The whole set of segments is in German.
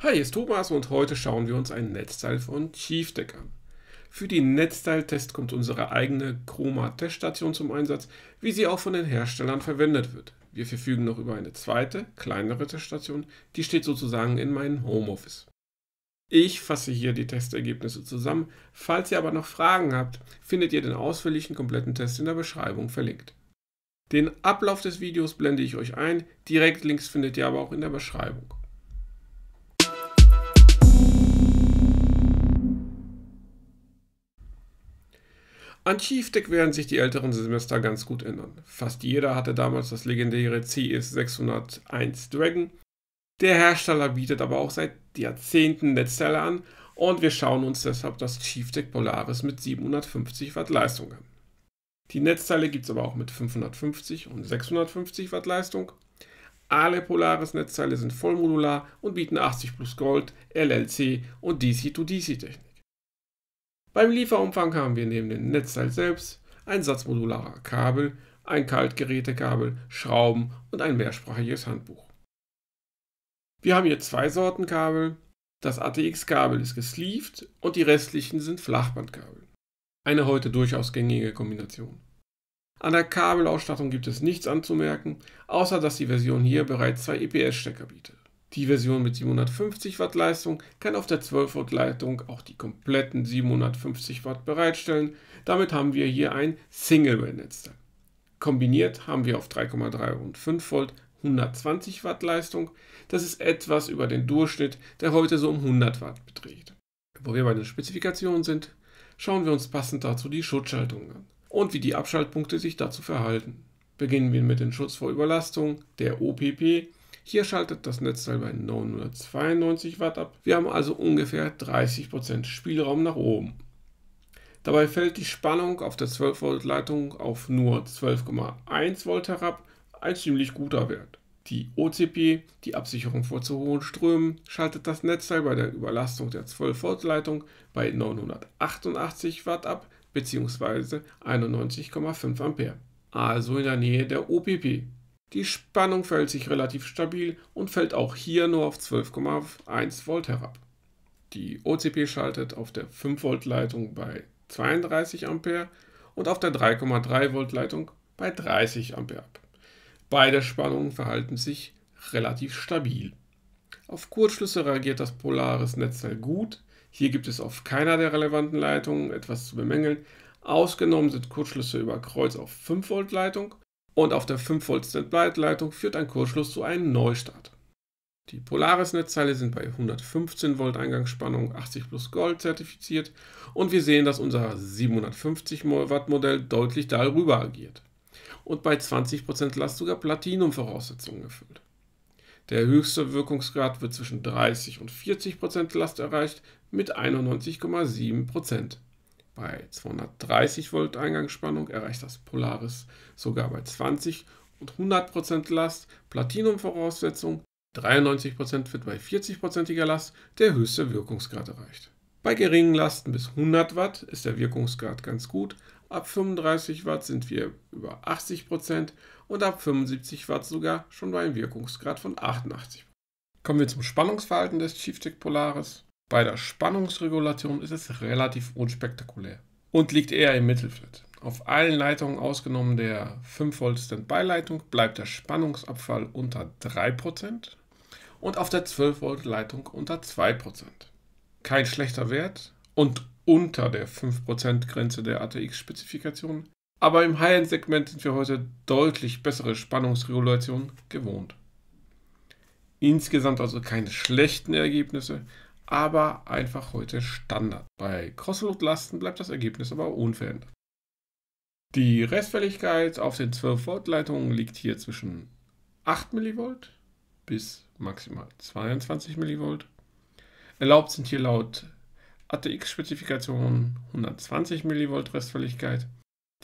Hi, hier ist Thomas und heute schauen wir uns einen Netzteil von ChiefDeck an. Für die Netzteiltest kommt unsere eigene Chroma-Teststation zum Einsatz, wie sie auch von den Herstellern verwendet wird. Wir verfügen noch über eine zweite, kleinere Teststation, die steht sozusagen in meinem Homeoffice. Ich fasse hier die Testergebnisse zusammen. Falls ihr aber noch Fragen habt, findet ihr den ausführlichen kompletten Test in der Beschreibung verlinkt. Den Ablauf des Videos blende ich euch ein, direkt Links findet ihr aber auch in der Beschreibung. An Chiefdeck werden sich die älteren Semester ganz gut erinnern. Fast jeder hatte damals das legendäre CS 601 Dragon. Der Hersteller bietet aber auch seit Jahrzehnten Netzteile an und wir schauen uns deshalb das Chiefdeck Polaris mit 750 Watt Leistung an. Die Netzteile gibt es aber auch mit 550 und 650 Watt Leistung. Alle Polaris-Netzteile sind vollmodular und bieten 80 plus Gold, LLC und DC-to-DC-Technik. Beim Lieferumfang haben wir neben dem Netzteil selbst ein satzmodularer Kabel, ein Kaltgerätekabel, Schrauben und ein mehrsprachiges Handbuch. Wir haben hier zwei Sorten Kabel. Das ATX-Kabel ist gesleeved und die restlichen sind Flachbandkabel. Eine heute durchaus gängige Kombination. An der Kabelausstattung gibt es nichts anzumerken, außer dass die Version hier bereits zwei EPS-Stecker bietet. Die Version mit 750 Watt Leistung kann auf der 12 Volt Leitung auch die kompletten 750 Watt bereitstellen. Damit haben wir hier ein Single-Wave-Netzteil. Kombiniert haben wir auf 3,3 und 5 Volt 120 Watt Leistung. Das ist etwas über den Durchschnitt, der heute so um 100 Watt beträgt. Wo wir bei den Spezifikationen sind, schauen wir uns passend dazu die Schutzschaltungen an und wie die Abschaltpunkte sich dazu verhalten. Beginnen wir mit dem Schutz vor Überlastung, der OPP, hier schaltet das Netzteil bei 992 Watt ab. Wir haben also ungefähr 30% Spielraum nach oben. Dabei fällt die Spannung auf der 12 Volt Leitung auf nur 12,1 Volt herab, ein ziemlich guter Wert. Die OCP, die Absicherung vor zu hohen Strömen, schaltet das Netzteil bei der Überlastung der 12 Volt Leitung bei 988 Watt ab bzw. 91,5 Ampere, also in der Nähe der OPP, die Spannung verhält sich relativ stabil und fällt auch hier nur auf 12,1 Volt herab. Die OCP schaltet auf der 5 Volt Leitung bei 32 Ampere und auf der 3,3 Volt Leitung bei 30 Ampere ab. Beide Spannungen verhalten sich relativ stabil. Auf Kurzschlüsse reagiert das Polaris Netzteil gut. Hier gibt es auf keiner der relevanten Leitungen etwas zu bemängeln. Ausgenommen sind Kurzschlüsse über Kreuz auf 5 Volt Leitung und auf der 5 Volt Standby-Leitung führt ein Kurzschluss zu einem Neustart. Die Polaris-Netzteile sind bei 115 Volt Eingangsspannung 80 plus Gold zertifiziert und wir sehen, dass unser 750 Watt Modell deutlich darüber agiert und bei 20% Last sogar Platinum-Voraussetzungen erfüllt. Der höchste Wirkungsgrad wird zwischen 30 und 40% Last erreicht mit 91,7%. Bei 230 Volt Eingangsspannung erreicht das Polaris sogar bei 20 und 100% Last. Platinum-Voraussetzung 93% wird bei 40%iger Last der höchste Wirkungsgrad erreicht. Bei geringen Lasten bis 100 Watt ist der Wirkungsgrad ganz gut. Ab 35 Watt sind wir über 80% und ab 75 Watt sogar schon bei einem Wirkungsgrad von 88%. Kommen wir zum Spannungsverhalten des ChiefTech Polaris. Bei der Spannungsregulation ist es relativ unspektakulär und liegt eher im Mittelfeld. Auf allen Leitungen ausgenommen der 5 Volt Standby-Leitung bleibt der Spannungsabfall unter 3% und auf der 12 Volt Leitung unter 2%. Kein schlechter Wert und unter der 5% Grenze der ATX-Spezifikation, aber im High-End-Segment sind wir heute deutlich bessere Spannungsregulation gewohnt. Insgesamt also keine schlechten Ergebnisse, aber einfach heute Standard. Bei Crosslot-Lasten bleibt das Ergebnis aber unverändert. Die Restfälligkeit auf den 12-Volt-Leitungen liegt hier zwischen 8 mV bis maximal 22 mV. Erlaubt sind hier laut ATX-Spezifikation 120 mV Restfälligkeit.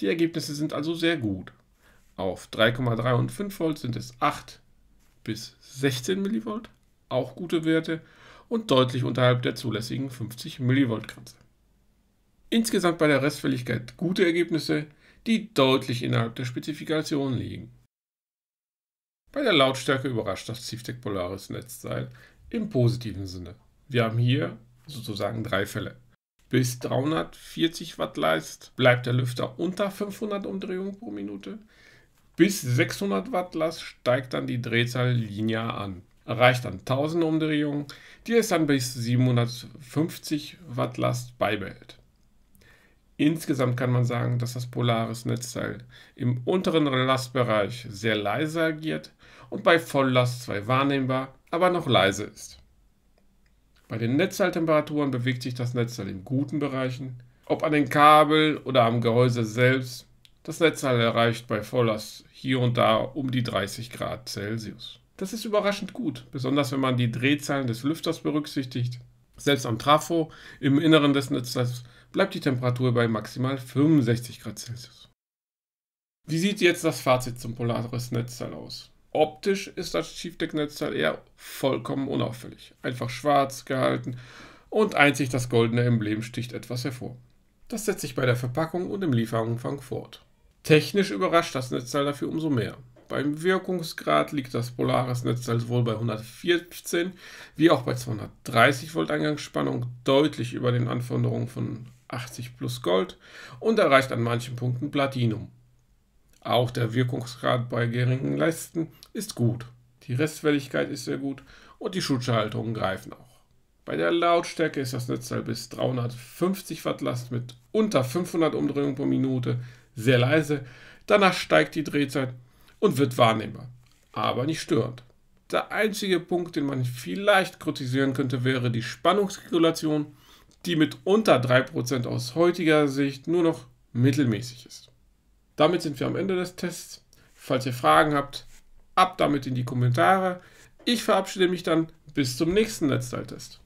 Die Ergebnisse sind also sehr gut. Auf 3,3 und 5 Volt sind es 8 bis 16 mV, auch gute Werte und deutlich unterhalb der zulässigen 50 mV Grenze. Insgesamt bei der Restfälligkeit gute Ergebnisse, die deutlich innerhalb der Spezifikation liegen. Bei der Lautstärke überrascht das Civtec Polaris Netzteil im positiven Sinne. Wir haben hier sozusagen drei Fälle. Bis 340 Watt Leist bleibt der Lüfter unter 500 Umdrehungen pro Minute. Bis 600 Watt Last steigt dann die Drehzahl linear an erreicht dann 1000 Umdrehungen, die es dann bis 750 Watt Last beibehält. Insgesamt kann man sagen, dass das Polaris-Netzteil im unteren Lastbereich sehr leise agiert und bei Volllast zwar wahrnehmbar, aber noch leise ist. Bei den Netzteiltemperaturen bewegt sich das Netzteil in guten Bereichen. Ob an den Kabel oder am Gehäuse selbst, das Netzteil erreicht bei Volllast hier und da um die 30 Grad Celsius. Das ist überraschend gut, besonders wenn man die Drehzahlen des Lüfters berücksichtigt. Selbst am Trafo im Inneren des Netzes bleibt die Temperatur bei maximal 65 Grad Celsius. Wie sieht jetzt das Fazit zum Polaris Netzteil aus? Optisch ist das Chief Netzteil eher vollkommen unauffällig, einfach schwarz gehalten und einzig das goldene Emblem sticht etwas hervor. Das setzt sich bei der Verpackung und im Lieferumfang fort. Technisch überrascht das Netzteil dafür umso mehr. Beim Wirkungsgrad liegt das Polaris-Netzteil halt sowohl bei 114 wie auch bei 230 Volt Eingangsspannung deutlich über den Anforderungen von 80 plus Gold und erreicht an manchen Punkten Platinum. Auch der Wirkungsgrad bei geringen Leisten ist gut. Die Restfälligkeit ist sehr gut und die Schutzschaltungen greifen auch. Bei der Lautstärke ist das Netzteil halt bis 350 Watt Last mit unter 500 Umdrehungen pro Minute sehr leise. Danach steigt die Drehzeit und wird wahrnehmbar, aber nicht störend. Der einzige Punkt, den man vielleicht kritisieren könnte, wäre die Spannungsregulation, die mit unter 3% aus heutiger Sicht nur noch mittelmäßig ist. Damit sind wir am Ende des Tests. Falls ihr Fragen habt, ab damit in die Kommentare. Ich verabschiede mich dann bis zum nächsten Netzteiltest.